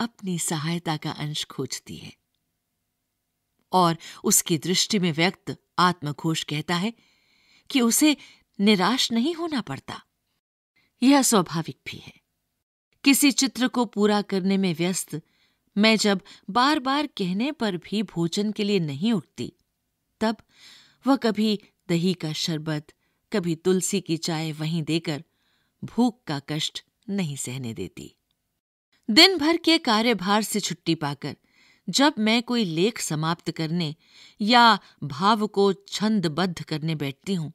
अपनी सहायता का अंश खोजती है और उसकी दृष्टि में व्यक्त आत्मघोष कहता है कि उसे निराश नहीं होना पड़ता यह स्वाभाविक भी है किसी चित्र को पूरा करने में व्यस्त मैं जब बार बार कहने पर भी भोजन के लिए नहीं उठती तब वह कभी दही का शरबत कभी तुलसी की चाय वहीं देकर भूख का कष्ट नहीं सहने देती दिन भर के कार्यभार से छुट्टी पाकर जब मैं कोई लेख समाप्त करने या भाव को छंदबद्ध करने बैठती हूं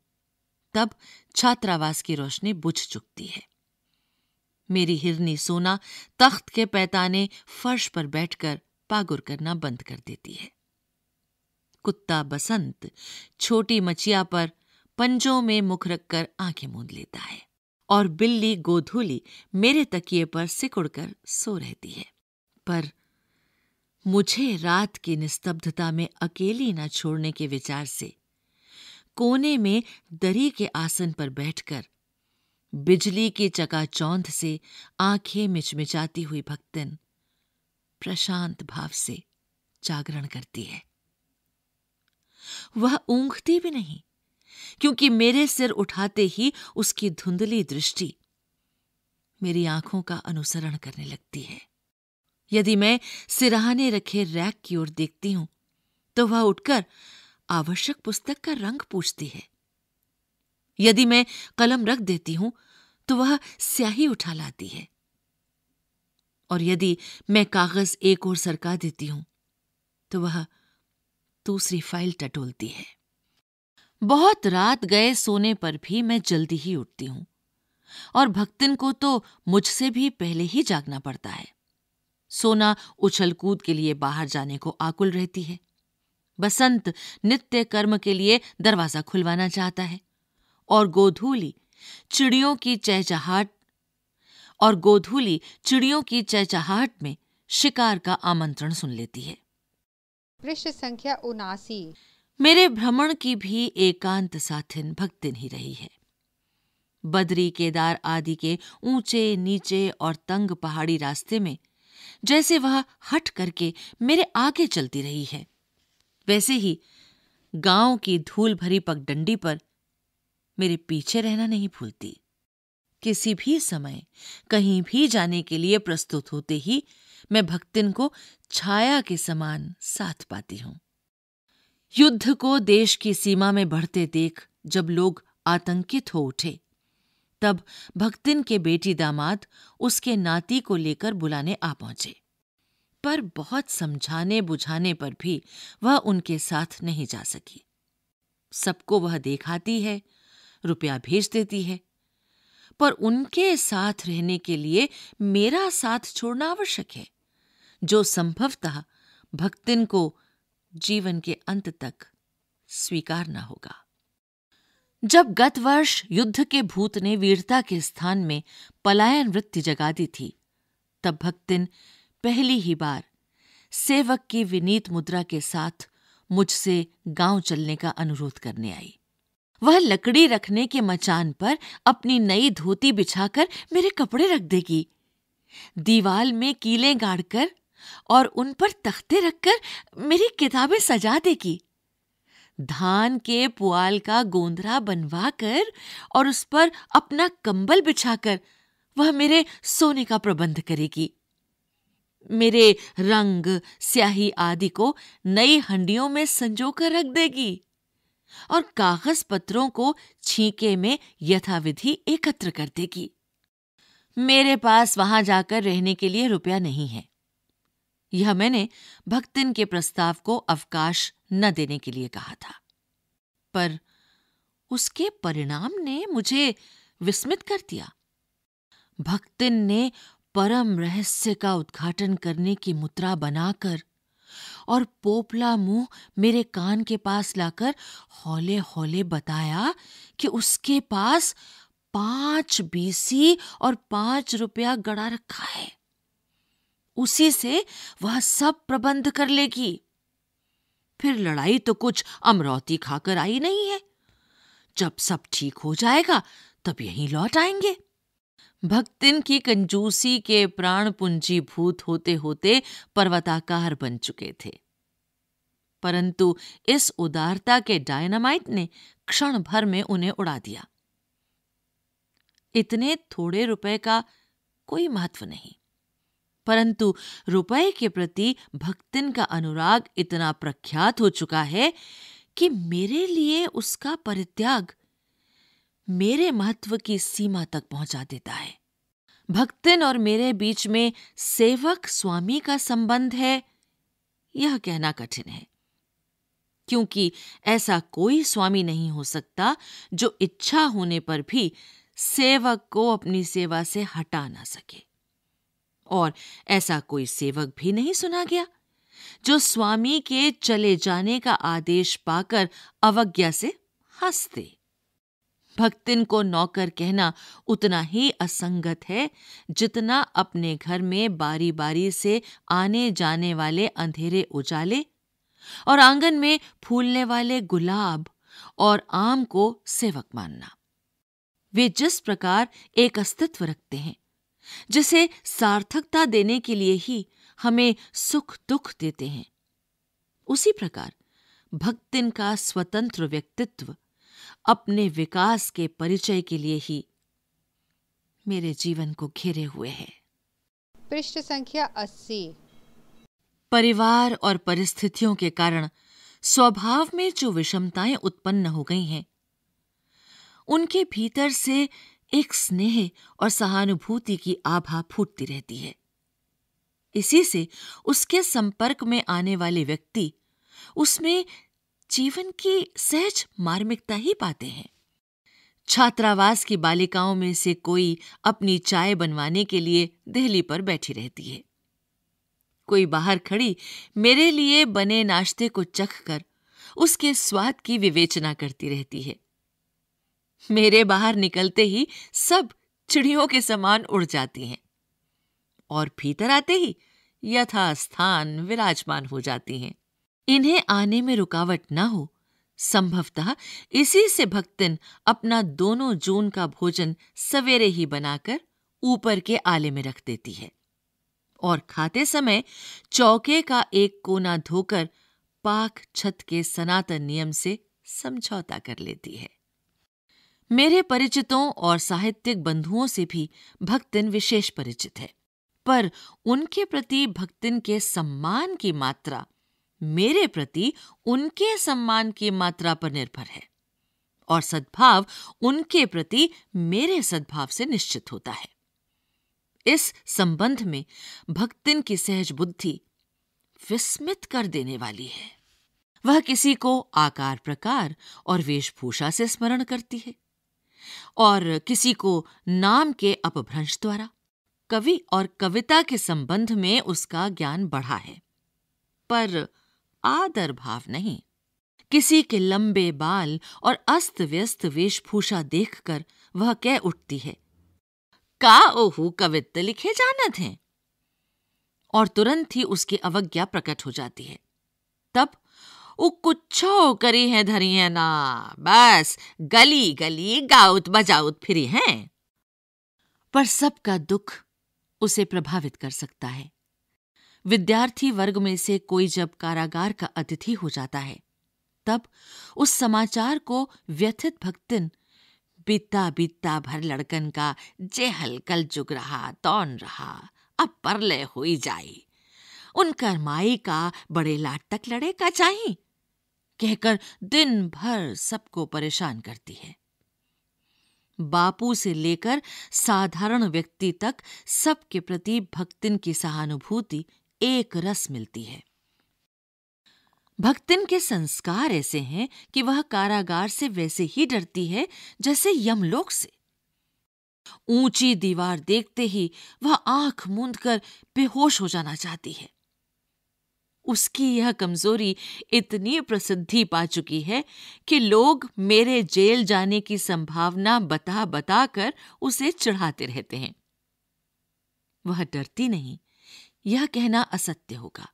तब छात्रावास की रोशनी बुझ चुकती है मेरी हिरनी सोना तख्त के पैताने फर्श पर बैठकर पागुर करना बंद कर देती है कुत्ता बसंत छोटी मचिया पर पंजों में मुख रखकर आंखें मूंद लेता है और बिल्ली गोधूली मेरे तकिए पर सिकुड़कर सो रहती है पर मुझे रात की निस्तब्धता में अकेली न छोड़ने के विचार से कोने में दरी के आसन पर बैठकर बिजली की चकाचौंध से आंखें मिचमिचाती हुई भक्तन प्रशांत भाव से जागरण करती है वह ऊंघती भी नहीं क्योंकि मेरे सिर उठाते ही उसकी धुंधली दृष्टि मेरी आंखों का अनुसरण करने लगती है यदि मैं सिराहाने रखे रैक की ओर देखती हूं तो वह उठकर आवश्यक पुस्तक का रंग पूछती है यदि मैं कलम रख देती हूं तो वह स्याही उठा लाती है और यदि मैं कागज एक और सरका देती हूं तो वह दूसरी फाइल टटोलती है बहुत रात गए सोने पर भी मैं जल्दी ही उठती हूं और भक्तिन को तो मुझसे भी पहले ही जागना पड़ता है सोना उछल कूद के लिए बाहर जाने को आकुल रहती है बसंत नित्य कर्म के लिए दरवाजा खुलवाना चाहता है और गोधूली चिड़ियों की चहचहाट और गोधूली चिड़ियों की चहचहाट में शिकार का आमंत्रण सुन लेती है पृष्ठ संख्या उनासी मेरे भ्रमण की भी एकांत साथिन भक्ति ही रही है बद्री केदार आदि के ऊंचे नीचे और तंग पहाड़ी रास्ते में जैसे वह हट करके मेरे आगे चलती रही है वैसे ही गांव की धूल भरी पगडंडी पर मेरे पीछे रहना नहीं भूलती किसी भी समय कहीं भी जाने के लिए प्रस्तुत होते ही मैं भक्तिन को छाया के समान साथ पाती हूं युद्ध को देश की सीमा में बढ़ते देख जब लोग आतंकित हो उठे तब भक्तिन के बेटी दामाद उसके नाती को लेकर बुलाने आ पहुंचे पर बहुत समझाने बुझाने पर भी वह उनके साथ नहीं जा सकी सबको वह देखाती है रुपया भेज देती है पर उनके साथ रहने के लिए मेरा साथ छोड़ना आवश्यक है जो संभवतः भक्तिन को जीवन के अंत तक स्वीकारना होगा जब गत वर्ष युद्ध के भूत ने वीरता के स्थान में पलायन वृत्ति जगा दी थी तब भक्तिन पहली ही बार सेवक की विनीत मुद्रा के साथ मुझसे गांव चलने का अनुरोध करने आई वह लकड़ी रखने के मचान पर अपनी नई धोती बिछाकर मेरे कपड़े रख देगी दीवाल में कीले गाड़कर और उन पर तख्ते रखकर मेरी किताबें सजा देगी धान के पुआल का बनवा बनवाकर और उस पर अपना कंबल बिछाकर वह मेरे सोने का प्रबंध करेगी मेरे रंग स्याही आदि को नई हंडियों में संजोकर रख देगी और कागज पत्रों को छींके में यथाविधि एकत्र कर देगी मेरे पास वहां जाकर रहने के लिए रुपया नहीं है यह मैंने भक्तिन के प्रस्ताव को अवकाश न देने के लिए कहा था पर उसके परिणाम ने मुझे विस्मित कर दिया भक्तिन ने परम रहस्य का उद्घाटन करने की मुद्रा बनाकर और पोपला मुंह मेरे कान के पास लाकर हौले हौले बताया कि उसके पास पांच बीसी और पांच रुपया गड़ा रखा है उसी से वह सब प्रबंध कर लेगी फिर लड़ाई तो कुछ अमरौती खाकर आई नहीं है जब सब ठीक हो जाएगा तब यहीं लौट आएंगे भक्तिन की कंजूसी के प्राण भूत होते होते पर्वताकार बन चुके थे परंतु इस उदारता के डायनामाइट ने क्षण भर में उन्हें उड़ा दिया इतने थोड़े रुपए का कोई महत्व नहीं परंतु रुपए के प्रति भक्तिन का अनुराग इतना प्रख्यात हो चुका है कि मेरे लिए उसका परित्याग मेरे महत्व की सीमा तक पहुंचा देता है भक्तन और मेरे बीच में सेवक स्वामी का संबंध है यह कहना कठिन है क्योंकि ऐसा कोई स्वामी नहीं हो सकता जो इच्छा होने पर भी सेवक को अपनी सेवा से हटा ना सके और ऐसा कोई सेवक भी नहीं सुना गया जो स्वामी के चले जाने का आदेश पाकर अवज्ञा से हंसते भक्तिन को नौकर कहना उतना ही असंगत है जितना अपने घर में बारी बारी से आने जाने वाले अंधेरे उजाले और आंगन में फूलने वाले गुलाब और आम को सेवक मानना वे जिस प्रकार एक अस्तित्व रखते हैं जिसे सार्थकता देने के लिए ही हमें सुख दुख देते हैं उसी प्रकार भक्तिन का स्वतंत्र व्यक्तित्व अपने विकास के परिचय के लिए ही मेरे जीवन को घेरे हुए है पृष्ठ संख्या 80 परिवार और परिस्थितियों के कारण स्वभाव में जो विषमताएं उत्पन्न हो गई हैं उनके भीतर से एक स्नेह और सहानुभूति की आभा फूटती रहती है इसी से उसके संपर्क में आने वाले व्यक्ति उसमें जीवन की सहज मार्मिकता ही पाते हैं छात्रावास की बालिकाओं में से कोई अपनी चाय बनवाने के लिए दहली पर बैठी रहती है कोई बाहर खड़ी मेरे लिए बने नाश्ते को चख कर उसके स्वाद की विवेचना करती रहती है मेरे बाहर निकलते ही सब चिड़ियों के समान उड़ जाती हैं और भीतर आते ही यथास्थान विराजमान हो जाती हैं इन्हें आने में रुकावट न हो संभवतः इसी से भक्तन अपना दोनों जून का भोजन सवेरे ही बनाकर ऊपर के आले में रख देती है और खाते समय चौके का एक कोना धोकर पाक छत के सनातन नियम से समझौता कर लेती है मेरे परिचितों और साहित्यिक बंधुओं से भी भक्तिन विशेष परिचित है पर उनके प्रति भक्तिन के सम्मान की मात्रा मेरे प्रति उनके सम्मान की मात्रा पर निर्भर है और सद्भाव उनके प्रति मेरे सद्भाव से निश्चित होता है इस संबंध में भक्तिन की सहज बुद्धि विस्मित कर देने वाली है वह किसी को आकार प्रकार और वेशभूषा से स्मरण करती है और किसी को नाम के अपभ्रंश द्वारा कवि और कविता के संबंध में उसका ज्ञान बढ़ा है पर आदर भाव नहीं किसी के लंबे बाल और अस्त व्यस्त वेशभूषा देखकर वह कह उठती है का ओहू कवित्त लिखे जानत हैं और तुरंत ही उसकी अवज्ञा प्रकट हो जाती है तब वो कुछ करी है धरी है ना बस गली गली गाउत बजाउत फिरी हैं पर सबका दुख उसे प्रभावित कर सकता है विद्यार्थी वर्ग में से कोई जब कारागार का अतिथि हो जाता है तब उस समाचार को व्यथित भक्तिन बीता बीता भर लड़कन का जे हलकल जुग रहा तौन रहा अब परलय हुई जाए उनकर माई का बड़े लाट तक लड़े का चाहे कहकर दिन भर सबको परेशान करती है बापू से लेकर साधारण व्यक्ति तक सबके प्रति भक्तिन की सहानुभूति एक रस मिलती है भक्तिन के संस्कार ऐसे हैं कि वह कारागार से वैसे ही डरती है जैसे यमलोक से ऊंची दीवार देखते ही वह आंख मूंद कर बेहोश हो जाना चाहती है उसकी यह कमजोरी इतनी प्रसिद्धि पा चुकी है कि लोग मेरे जेल जाने की संभावना बता बताकर उसे चढ़ाते रहते हैं वह डरती नहीं यह कहना असत्य होगा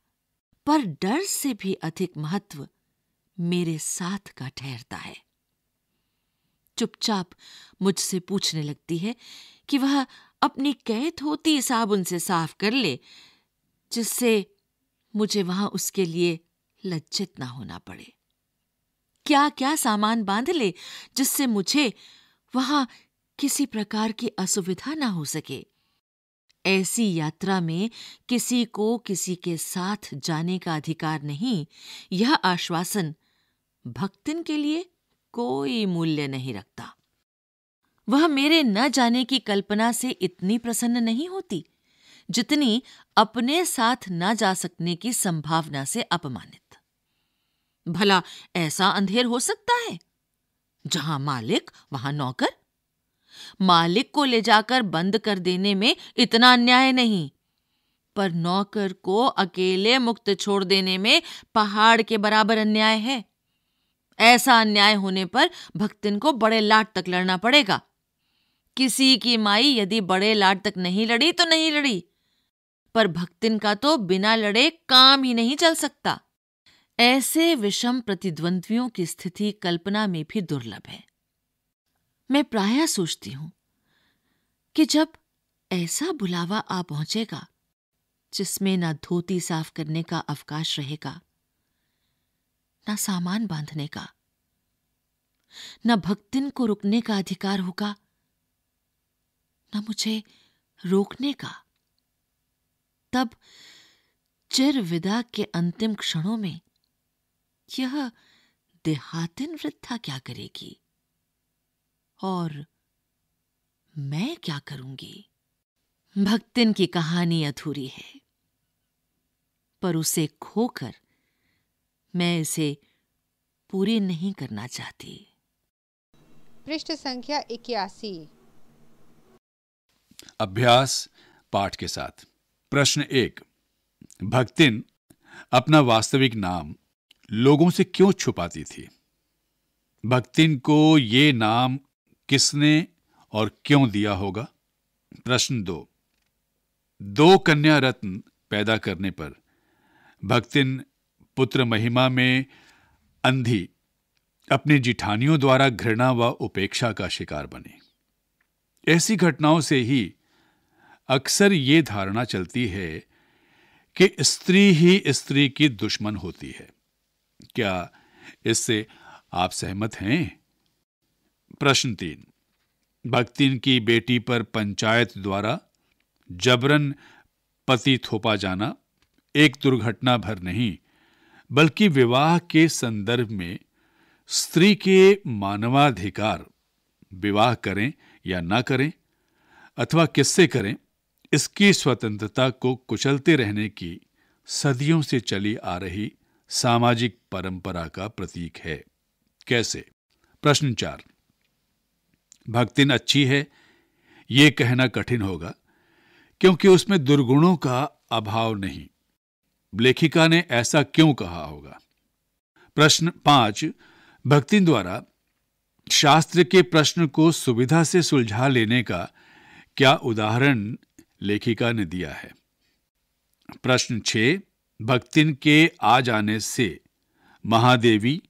पर डर से भी अधिक महत्व मेरे साथ का ठहरता है चुपचाप मुझसे पूछने लगती है कि वह अपनी कैद होती साबुन से साफ कर ले जिससे मुझे वहां उसके लिए लज्जित ना होना पड़े क्या क्या सामान बांध ले जिससे मुझे वहां किसी प्रकार की असुविधा ना हो सके ऐसी यात्रा में किसी को किसी के साथ जाने का अधिकार नहीं यह आश्वासन भक्तिन के लिए कोई मूल्य नहीं रखता वह मेरे न जाने की कल्पना से इतनी प्रसन्न नहीं होती जितनी अपने साथ न जा सकने की संभावना से अपमानित भला ऐसा अंधेर हो सकता है जहां मालिक वहां नौकर मालिक को ले जाकर बंद कर देने में इतना अन्याय नहीं पर नौकर को अकेले मुक्त छोड़ देने में पहाड़ के बराबर अन्याय है ऐसा अन्याय होने पर भक्तिन को बड़े लाट तक लड़ना पड़ेगा किसी की माई यदि बड़े लाट तक नहीं लड़ी तो नहीं लड़ी पर भक्तिन का तो बिना लड़े काम ही नहीं चल सकता ऐसे विषम प्रतिद्वंद्वियों की स्थिति कल्पना में भी दुर्लभ है मैं प्राय सोचती हूं कि जब ऐसा बुलावा आ पहुंचेगा जिसमें ना धोती साफ करने का अवकाश रहेगा ना सामान बांधने का ना भक्तिन को रुकने का अधिकार होगा ना मुझे रोकने का तब चिर विदा के अंतिम क्षणों में यह देहातिन वृद्धा क्या करेगी और मैं क्या करूंगी भक्तिन की कहानी अधूरी है पर उसे खोकर मैं इसे पूरी नहीं करना चाहती पृष्ठ संख्या इक्यासी अभ्यास पाठ के साथ प्रश्न एक भक्तिन अपना वास्तविक नाम लोगों से क्यों छुपाती थी भक्तिन को ये नाम किसने और क्यों दिया होगा प्रश्न दो दो कन्या रत्न पैदा करने पर भक्तिन पुत्र महिमा में अंधी अपनी जिठानियों द्वारा घृणा व उपेक्षा का शिकार बने ऐसी घटनाओं से ही अक्सर ये धारणा चलती है कि स्त्री ही स्त्री की दुश्मन होती है क्या इससे आप सहमत हैं प्रश्न तीन भक्तिन की बेटी पर पंचायत द्वारा जबरन पति थोपा जाना एक दुर्घटना भर नहीं बल्कि विवाह के संदर्भ में स्त्री के मानवाधिकार विवाह करें या ना करें अथवा किससे करें इसकी स्वतंत्रता को कुचलते रहने की सदियों से चली आ रही सामाजिक परंपरा का प्रतीक है कैसे प्रश्न चार भक्तिन अच्छी है ये कहना कठिन होगा क्योंकि उसमें दुर्गुणों का अभाव नहीं लेखिका ने ऐसा क्यों कहा होगा प्रश्न पांच भक्तिन द्वारा शास्त्र के प्रश्न को सुविधा से सुलझा लेने का क्या उदाहरण लेखिका ने दिया है प्रश्न छ भक्तिन के आ जाने से महादेवी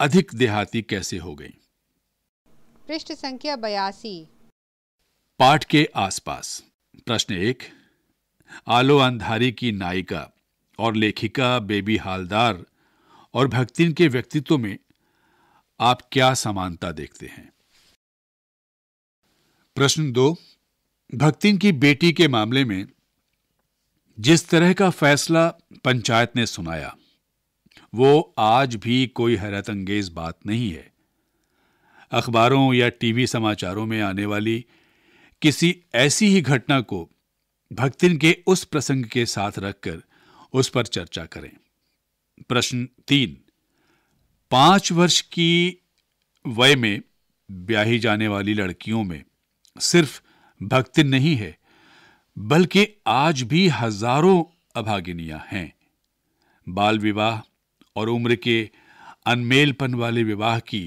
अधिक देहाती कैसे हो गई पृष्ठ संख्या बयासी पाठ के आसपास प्रश्न एक आलो अंधारी की नायिका और लेखिका बेबी हालदार और भक्तिन के व्यक्तित्व में आप क्या समानता देखते हैं प्रश्न दो भक्तिन की बेटी के मामले में जिस तरह का फैसला पंचायत ने सुनाया वो आज भी कोई हैरत अंगेज बात नहीं है अखबारों या टीवी समाचारों में आने वाली किसी ऐसी ही घटना को भक्तिन के उस प्रसंग के साथ रखकर उस पर चर्चा करें प्रश्न तीन पांच वर्ष की वय में ब्याही जाने वाली लड़कियों में सिर्फ भक्तिन नहीं है बल्कि आज भी हजारों अभागिनियां हैं बाल विवाह और उम्र के अनमेलपन वाले विवाह की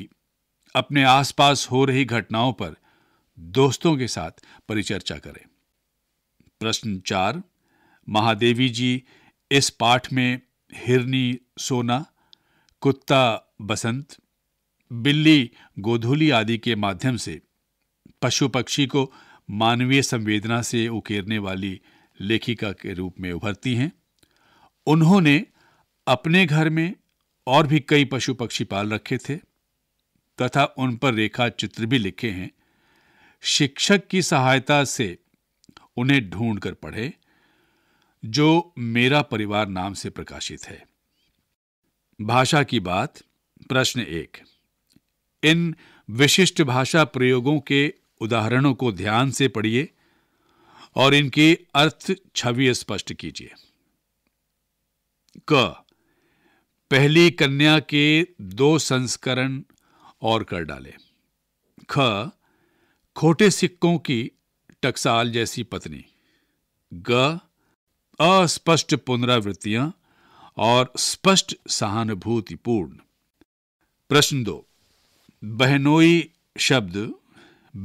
अपने आसपास हो रही घटनाओं पर दोस्तों के साथ परिचर्चा करें प्रश्न चार महादेवी जी इस पाठ में हिरनी सोना कुत्ता बसंत बिल्ली गोधूली आदि के माध्यम से पशु पक्षी को मानवीय संवेदना से उकेरने वाली लेखिका के रूप में उभरती हैं उन्होंने अपने घर में और भी कई पशु पक्षी पाल रखे थे तथा उन पर रेखा चित्र भी लिखे हैं शिक्षक की सहायता से उन्हें ढूंढ कर पढ़े जो मेरा परिवार नाम से प्रकाशित है भाषा की बात प्रश्न एक इन विशिष्ट भाषा प्रयोगों के उदाहरणों को ध्यान से पढ़िए और इनके अर्थ छवि स्पष्ट कीजिए क पहली कन्या के दो संस्करण और कर डाले ख खोटे सिक्कों की टकसाल जैसी पत्नी ग अस्पष्ट पुनरावृत्तियां और स्पष्ट सहानुभूतिपूर्ण प्रश्न दो बहनोई शब्द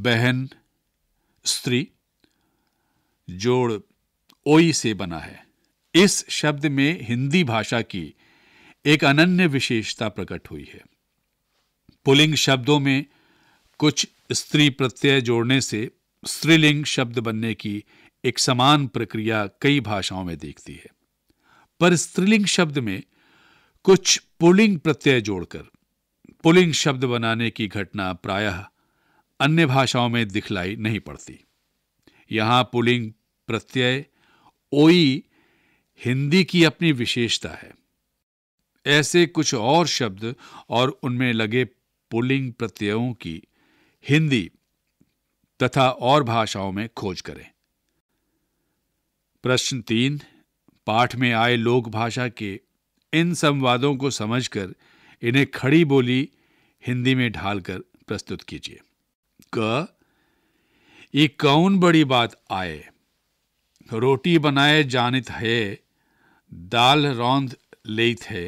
बहन स्त्री जोड़ ओई से बना है इस शब्द में हिंदी भाषा की एक अनन्य विशेषता प्रकट हुई है पुलिंग शब्दों में कुछ स्त्री प्रत्यय जोड़ने से स्त्रीलिंग शब्द बनने की एक समान प्रक्रिया कई भाषाओं में देखती है पर स्त्रीलिंग शब्द में कुछ पुलिंग प्रत्यय जोड़कर पुलिंग शब्द बनाने की घटना प्रायः अन्य भाषाओं में दिखलाई नहीं पड़ती यहां पुलिंग प्रत्यय ओई हिंदी की अपनी विशेषता है ऐसे कुछ और शब्द और उनमें लगे पुलिंग प्रत्ययों की हिंदी तथा और भाषाओं में खोज करें प्रश्न तीन पाठ में आए लोक भाषा के इन संवादों को समझकर इन्हें खड़ी बोली हिंदी में ढालकर प्रस्तुत कीजिए क ये कौन बड़ी बात आए रोटी बनाए जानित है दाल रौंद लेत है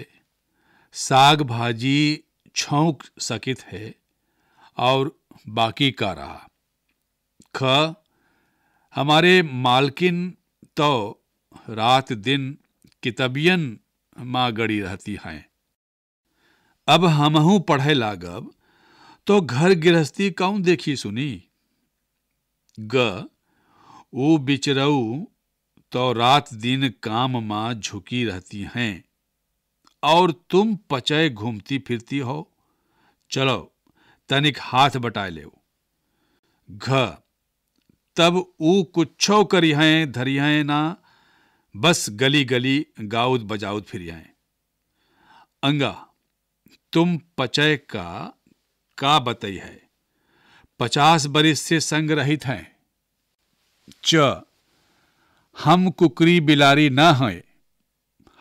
साग भाजी छौंक सकित है और बाकी का रहा ख हमारे मालकिन तो रात दिन कितबियन माँ गड़ी रहती हैं अब हमहू पढ़े लागब तो घर गृहस्थी कौन देखी सुनी ग ऊ बिचरऊ तो रात दिन काम माँ झुकी रहती हैं और तुम पचय घूमती फिरती हो चलो तनिक हाथ बटाए ले घ तब ऊ कुछो करी हैं धरी हैं ना बस गली गली गाउद बजाउद फिर हैं अंगा तुम पचय का का बतई है पचास बरिस से संग रहित हैं च हम कुकरी बिलारी ना हैं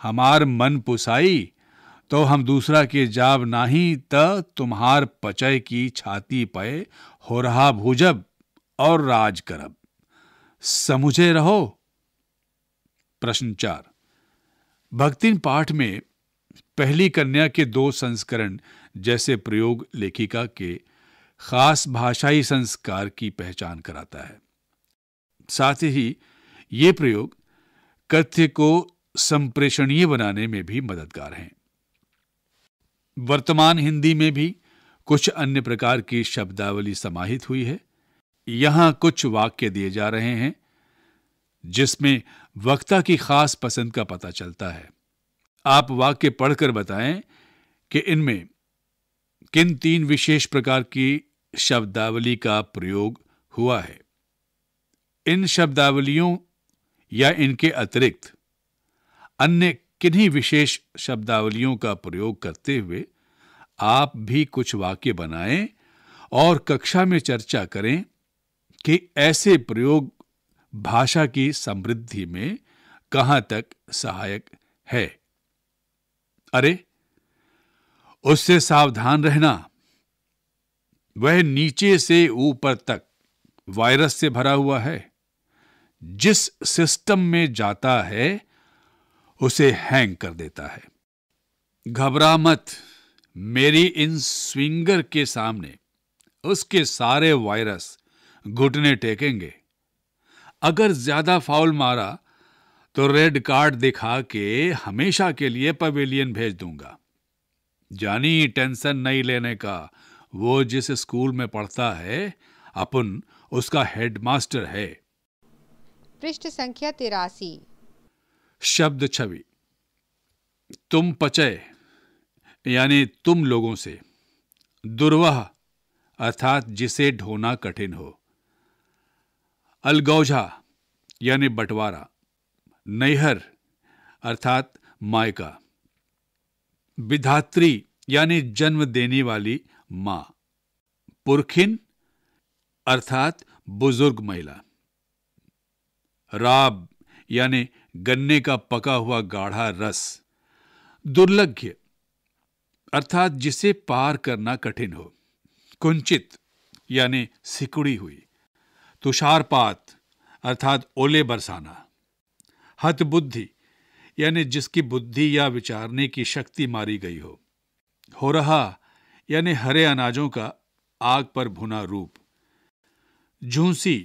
हमार मन पुसाई तो हम दूसरा के जाब नाही त तुम्हार पचय की छाती पय हो रहा भूजब और राज करब समुझे रहो प्रश्न चार भक्तिन पाठ में पहली कन्या के दो संस्करण जैसे प्रयोग लेखिका के खास भाषाई संस्कार की पहचान कराता है साथ ही ये प्रयोग कथ्य को संप्रेषणीय बनाने में भी मददगार हैं वर्तमान हिंदी में भी कुछ अन्य प्रकार की शब्दावली समाहित हुई है यहां कुछ वाक्य दिए जा रहे हैं जिसमें वक्ता की खास पसंद का पता चलता है आप वाक्य पढ़कर बताएं कि इनमें किन तीन विशेष प्रकार की शब्दावली का प्रयोग हुआ है इन शब्दावलियों या इनके अतिरिक्त अन्य किन्हीं विशेष शब्दावलियों का प्रयोग करते हुए आप भी कुछ वाक्य बनाएं और कक्षा में चर्चा करें कि ऐसे प्रयोग भाषा की समृद्धि में कहां तक सहायक है अरे उससे सावधान रहना वह नीचे से ऊपर तक वायरस से भरा हुआ है जिस सिस्टम में जाता है उसे हैंग कर देता है घबरा मत मेरी इन स्विंगर के सामने उसके सारे वायरस घुटने टेकेंगे अगर ज्यादा फाउल मारा तो रेड कार्ड दिखा के हमेशा के लिए पवेलियन भेज दूंगा जानी टेंशन नहीं लेने का वो जिस स्कूल में पढ़ता है अपन उसका हेडमास्टर है पृष्ठ संख्या तिरासी शब्द छवि तुम पचय यानी तुम लोगों से दुर्वह अर्थात जिसे ढोना कठिन हो अलगौझा यानी बंटवारा नैहर अर्थात मायका विधात्री यानी जन्म देने वाली मां पुरखिन अर्थात बुजुर्ग महिला राब यानी गन्ने का पका हुआ गाढ़ा रस दुर्लभ्य अर्थात जिसे पार करना कठिन हो कुंचित यानी सिकुड़ी हुई तुषारपात अर्थात ओले बरसाना हत बुद्धि यानी जिसकी बुद्धि या विचारने की शक्ति मारी गई हो हो रहा यानी हरे अनाजों का आग पर भुना रूप झूसी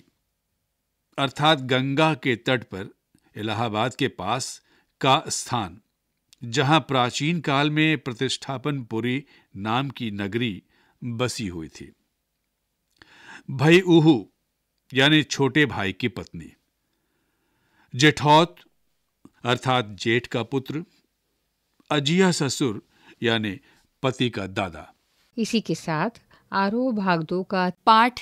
अर्थात गंगा के तट पर इलाहाबाद के पास का स्थान जहां प्राचीन काल में प्रतिष्ठापनपुरी नाम की नगरी बसी हुई थी भई उहू यानी छोटे भाई की पत्नी जेठौत अर्थात जेठ का पुत्र अजिया ससुर यानी पति का दादा इसी के साथ आरोह दो का पाठ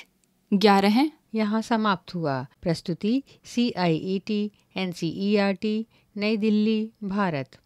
ग्यारह है यहाँ समाप्त हुआ प्रस्तुति C I E T N C E R T New Delhi Bharat